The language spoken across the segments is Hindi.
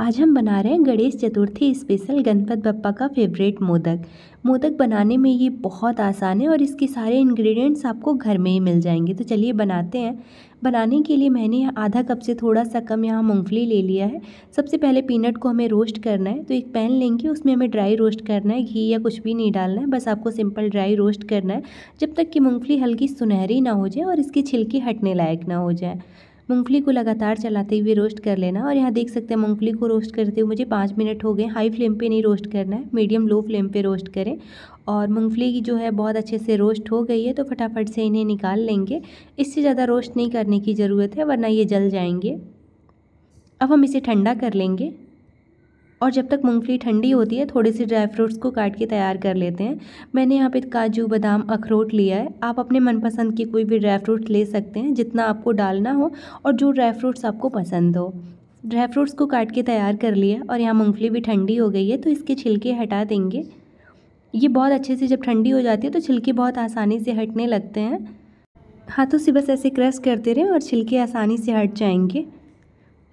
आज हम बना रहे हैं गणेश चतुर्थी स्पेशल गणपत बप्पा का फेवरेट मोदक मोदक बनाने में ये बहुत आसान है और इसके सारे इंग्रेडिएंट्स आपको घर में ही मिल जाएंगे तो चलिए बनाते हैं बनाने के लिए मैंने आधा कप से थोड़ा सा कम यहाँ मूंगफली ले लिया है सबसे पहले पीनट को हमें रोस्ट करना है तो एक पैन लेंगे उसमें हमें ड्राई रोस्ट करना है घी या कुछ भी नहीं डालना है बस आपको सिंपल ड्राई रोस्ट करना है जब तक कि मूँगफली हल्की सुनहरी ना हो जाए और इसके छिलके हटने लायक ना हो जाए मूंगफली को लगातार चलाते हुए रोस्ट कर लेना और यहाँ देख सकते हैं मूंगफली को रोस्ट करते हुए मुझे पाँच मिनट हो गए हाई फ्लेम पे नहीं रोस्ट करना है मीडियम लो फ्लेम पे रोस्ट करें और मूंगफली की जो है बहुत अच्छे से रोस्ट हो गई है तो फटाफट से इन्हें निकाल लेंगे इससे ज़्यादा रोस्ट नहीं करने की ज़रूरत है वरना ये जल जाएंगे अब हम इसे ठंडा कर लेंगे और जब तक मूंगफली ठंडी होती है थोड़े से ड्राई फ्रूट्स को काट के तैयार कर लेते हैं मैंने यहाँ पे काजू बादाम अखरोट लिया है आप अपने मनपसंद के कोई भी ड्राई फ्रूट्स ले सकते हैं जितना आपको डालना हो और जो ड्राई फ्रूट्स आपको पसंद हो ड्राई फ्रूट्स को काट के तैयार कर लिया और यहाँ मूँगफली भी ठंडी हो गई है तो इसके छिलके हटा देंगे ये बहुत अच्छे से जब ठंडी हो जाती है तो छिलके बहुत आसानी से हटने लगते हैं हाथों से बस ऐसे क्रश करते रहें और छिलके आसानी से हट जाएंगे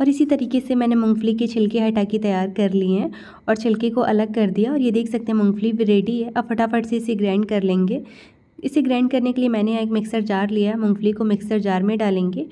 और इसी तरीके से मैंने मूंगफली के छिलके हटा के तैयार कर लिए हैं और छिलके को अलग कर दिया और ये देख सकते हैं मूंगफली रेडी है अब फटाफट से इसे ग्राइंड कर लेंगे इसे ग्राइंड करने के लिए मैंने यहाँ एक मिक्सर जार लिया है मूँगफली को मिक्सर जार में डालेंगे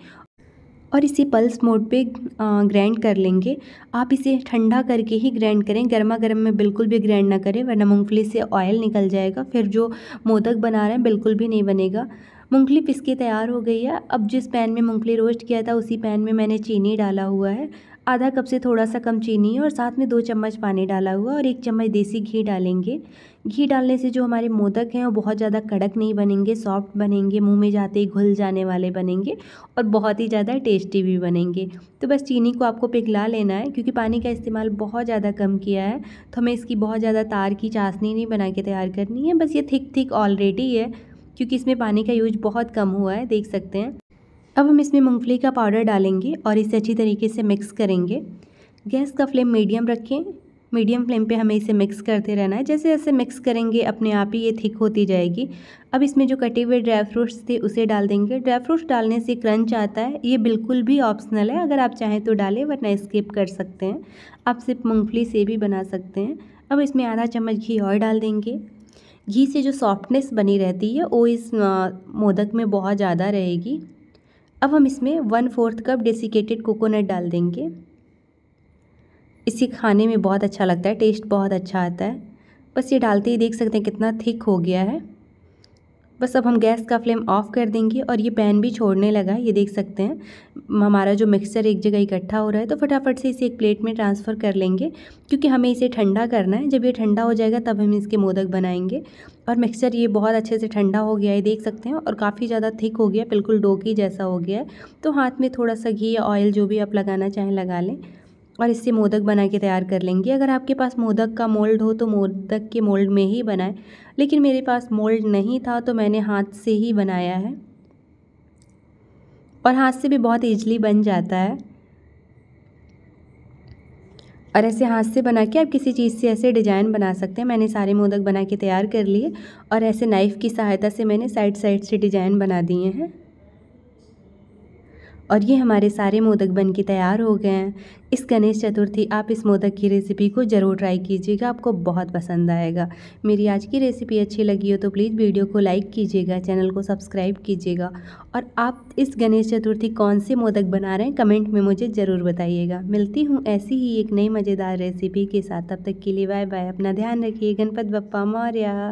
और इसे पल्स मोड पे ग्राइंड कर लेंगे आप इसे ठंडा करके ही ग्राइंड करें गर्मा गर्म में बिल्कुल भी ग्राइंड ना करें वरना मूंगफली से ऑयल निकल जाएगा फिर जो मोदक बना रहे हैं बिल्कुल भी नहीं बनेगा मूंगफली पिस के तैयार हो गई है अब जिस पैन में मूंगफली रोस्ट किया था उसी पैन में मैंने चीनी डाला हुआ है आधा कप से थोड़ा सा कम चीनी और साथ में दो चम्मच पानी डाला हुआ और एक चम्मच देसी घी डालेंगे घी डालने से जो हमारे मोदक हैं वो बहुत ज़्यादा कड़क नहीं बनेंगे सॉफ्ट बनेंगे मुंह में जाते ही घुल जाने वाले बनेंगे और बहुत ही ज़्यादा टेस्टी भी बनेंगे तो बस चीनी को आपको पिघला लेना है क्योंकि पानी का इस्तेमाल बहुत ज़्यादा कम किया है तो हमें इसकी बहुत ज़्यादा तार की चासनी नहीं बना के तैयार करनी है बस ये थिक थिक ऑलरेडी है क्योंकि इसमें पानी का यूज बहुत कम हुआ है देख सकते हैं अब हम इसमें मूंगफली का पाउडर डालेंगे और इसे अच्छी तरीके से मिक्स करेंगे गैस का फ्लेम मीडियम रखें मीडियम फ्लेम पे हमें इसे मिक्स करते रहना है जैसे जैसे मिक्स करेंगे अपने आप ही ये थिक होती जाएगी अब इसमें जो कटे हुए ड्राई फ्रूट्स थे उसे डाल देंगे ड्राई फ्रूट्स डालने से क्रंच आता है ये बिल्कुल भी ऑप्शनल है अगर आप चाहें तो डालें वरना स्किप कर सकते हैं आप सिर्फ मूँगफली से भी बना सकते हैं अब इसमें आधा चम्मच घी और डाल देंगे घी से जो सॉफ्टनेस बनी रहती है वो इस मोदक में बहुत ज़्यादा रहेगी अब हम इसमें one fourth cup desiccated coconut डाल देंगे इसे खाने में बहुत अच्छा लगता है टेस्ट बहुत अच्छा आता है बस ये डालते ही देख सकते हैं कितना थिक हो गया है बस अब हम गैस का फ्लेम ऑफ कर देंगे और ये पैन भी छोड़ने लगा ये देख सकते हैं हमारा जो मिक्सचर एक जगह इकट्ठा हो रहा है तो फटाफट से इसे एक प्लेट में ट्रांसफ़र कर लेंगे क्योंकि हमें इसे ठंडा करना है जब ये ठंडा हो जाएगा तब हम इसके मोदक बनाएंगे और मिक्सचर ये बहुत अच्छे से ठंडा हो गया है देख सकते हैं और काफ़ी ज़्यादा थिक हो गया बिल्कुल डोकी जैसा हो गया है तो हाथ में थोड़ा सा घी या ऑयल जो भी आप लगाना चाहें लगा लें और इससे मोदक बना के तैयार कर लेंगे अगर आपके पास मोदक का मोल्ड हो तो मोदक के मोल्ड में ही बनाएं लेकिन मेरे पास मोल्ड नहीं था तो मैंने हाथ से ही बनाया है और हाथ से भी बहुत ईजली बन जाता है और ऐसे हाथ से बना के आप किसी चीज़ से ऐसे डिजाइन बना सकते हैं मैंने सारे मोदक बना के तैयार कर लिए और ऐसे नाइफ़ की सहायता से मैंने साइड साइड से डिजाइन बना दिए हैं और ये हमारे सारे मोदक बन के तैयार हो गए हैं इस गणेश चतुर्थी आप इस मोदक की रेसिपी को ज़रूर ट्राई कीजिएगा आपको बहुत पसंद आएगा मेरी आज की रेसिपी अच्छी लगी हो तो प्लीज़ वीडियो को लाइक कीजिएगा चैनल को सब्सक्राइब कीजिएगा और आप इस गणेश चतुर्थी कौन से मोदक बना रहे हैं कमेंट में मुझे ज़रूर बताइएगा मिलती हूँ ऐसी ही एक नई मज़ेदार रेसिपी के साथ तब तक के लिए बाय बाय अपना ध्यान रखिए गणपत बप्पा मौर्या